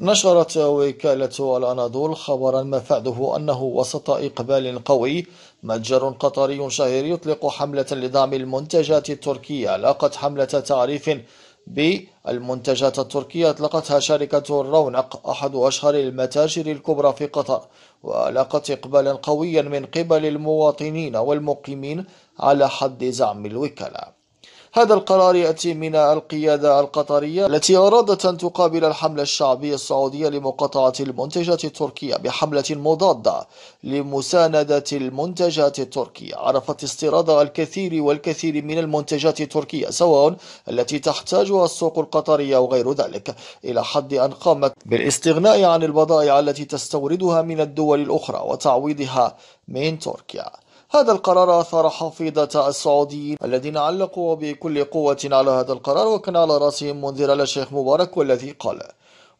نشرت وكالة الأناضول خبرا مفاده أنه وسط إقبال قوي متجر قطري شهير يطلق حملة لدعم المنتجات التركية لاقت حملة تعريف بالمنتجات التركية أطلقتها شركة الرونق أحد أشهر المتاجر الكبرى في قطر ولاقت إقبالا قويا من قبل المواطنين والمقيمين على حد زعم الوكالة هذا القرار يأتي من القيادة القطرية التي أرادت أن تقابل الحملة الشعبية السعودية لمقاطعة المنتجات التركية بحملة مضادة لمساندة المنتجات التركية عرفت استيراد الكثير والكثير من المنتجات التركية سواء التي تحتاجها السوق القطرية وغير ذلك إلى حد أن قامت بالاستغناء عن البضائع التي تستوردها من الدول الأخرى وتعويضها من تركيا هذا القرار أثار حفيظة السعوديين الذين علقوا بكل قوة على هذا القرار وكان على رأسهم منذر الشيخ مبارك والذي قال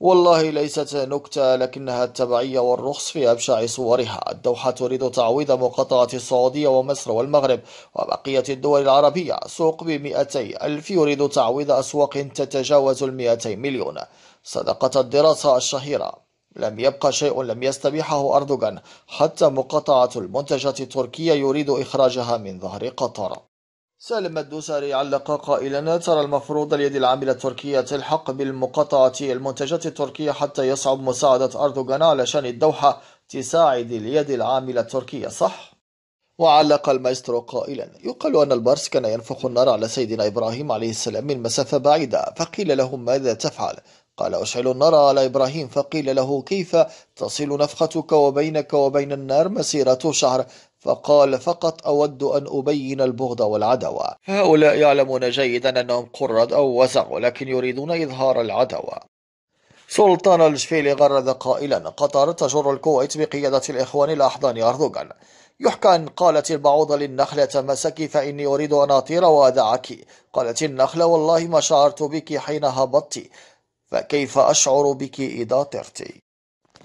والله ليست نكتة لكنها التبعية والرخص في أبشع صورها الدوحة تريد تعويض مقاطعة السعودية ومصر والمغرب وبقية الدول العربية سوق بمئتي ألف يريد تعويض أسواق تتجاوز المئتي مليون صدقت الدراسة الشهيرة لم يبقى شيء لم يستبيحه أردوغان حتى مقاطعة المنتجات التركية يريد إخراجها من ظهر قطر سالم الدوسري علق قائلا ترى المفروض اليد العاملة التركية تلحق بالمقاطعة المنتجات التركية حتى يصعب مساعدة أردوغان علشان الدوحة تساعد اليد العاملة التركية صح؟ وعلق المايسترو قائلا يقال أن البرس كان ينفخ النار على سيدنا إبراهيم عليه السلام من مسافة بعيدة فقيل له ماذا تفعل قال أشعل النار على إبراهيم فقيل له كيف تصل نفختك وبينك وبين النار مسيرة شهر فقال فقط أود أن أبين البغض والعدوى هؤلاء يعلمون جيدا أنهم قرد أو وزغ ولكن يريدون إظهار العدوى سلطان الجفيلي غرد قائلا قطر تجر الكويت بقيادة الإخوان الأحضان أردوغان يحكى أن قالت البعوضة للنخلة مسك فإني أريد أن أطير وأدعك قالت النخلة والله ما شعرت بك حين هبطت فكيف أشعر بك إذا طرتي؟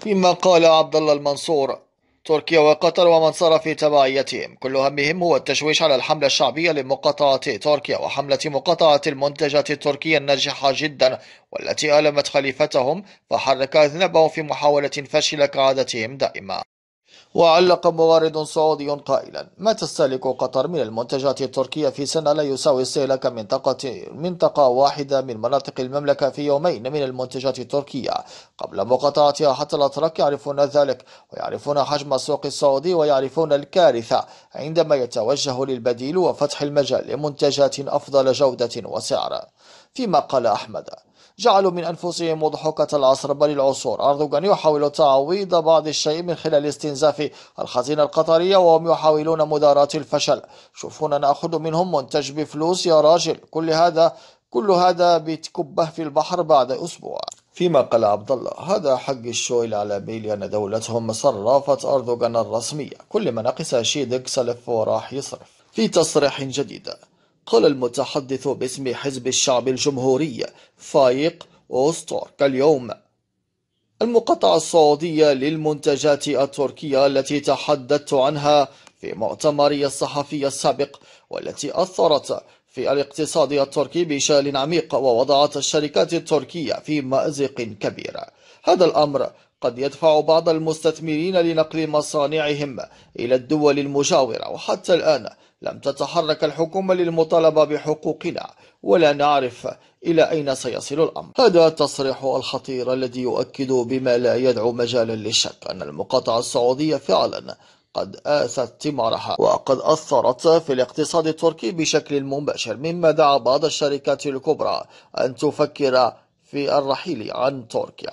فيما قال عبد الله المنصور تركيا وقطر ومن صار في تبعيتهم كل همهم هو التشويش على الحملة الشعبية لمقاطعة تركيا وحملة مقاطعة المنتجات التركية الناجحة جدا والتي ألمت خليفتهم فحرك أذنبهم في محاولة فشلة كعادتهم دائما وعلق موارد سعودي قائلا ما تستهلك قطر من المنتجات التركية في سنة لا يساوي استهلاك منطقة منطقة واحدة من مناطق المملكة في يومين من المنتجات التركية قبل مقاطعتها حتى الأتراك يعرفون ذلك ويعرفون حجم السوق السعودي ويعرفون الكارثة عندما يتوجه للبديل وفتح المجال لمنتجات أفضل جودة وسعر فيما قال أحمد جعلوا من أنفسهم مضحكة العصر بل العصور أردوغان يحاول تعويض بعض الشيء من خلال استنزاف الخزينة القطرية وهم يحاولون مداراة الفشل شوفونا نأخذ منهم منتج بفلوس يا راجل كل هذا كل هذا بتكبه في البحر بعد أسبوع فيما قال عبد الله هذا حق الشو العالمي لأن دولتهم صرفت أردوغان الرسمية كل ما نقص شيء سلف وراح يصرف في تصريح جديد قال المتحدث باسم حزب الشعب الجمهوري فايق أوستورك اليوم المقاطعة السعودية للمنتجات التركية التي تحدثت عنها في مؤتمري الصحفي السابق والتي أثرت في الاقتصاد التركي بشكل عميق ووضعت الشركات التركية في مأزق كبير هذا الأمر قد يدفع بعض المستثمرين لنقل مصانعهم إلى الدول المجاورة وحتى الآن لم تتحرك الحكومة للمطالبة بحقوقنا ولا نعرف إلى أين سيصل الأمر هذا التصريح الخطير الذي يؤكد بما لا يدعو مجالا للشك أن المقاطعة السعودية فعلا قد آست ثمارها وقد أثرت في الاقتصاد التركي بشكل مباشر مما دعا بعض الشركات الكبرى أن تفكر في الرحيل عن تركيا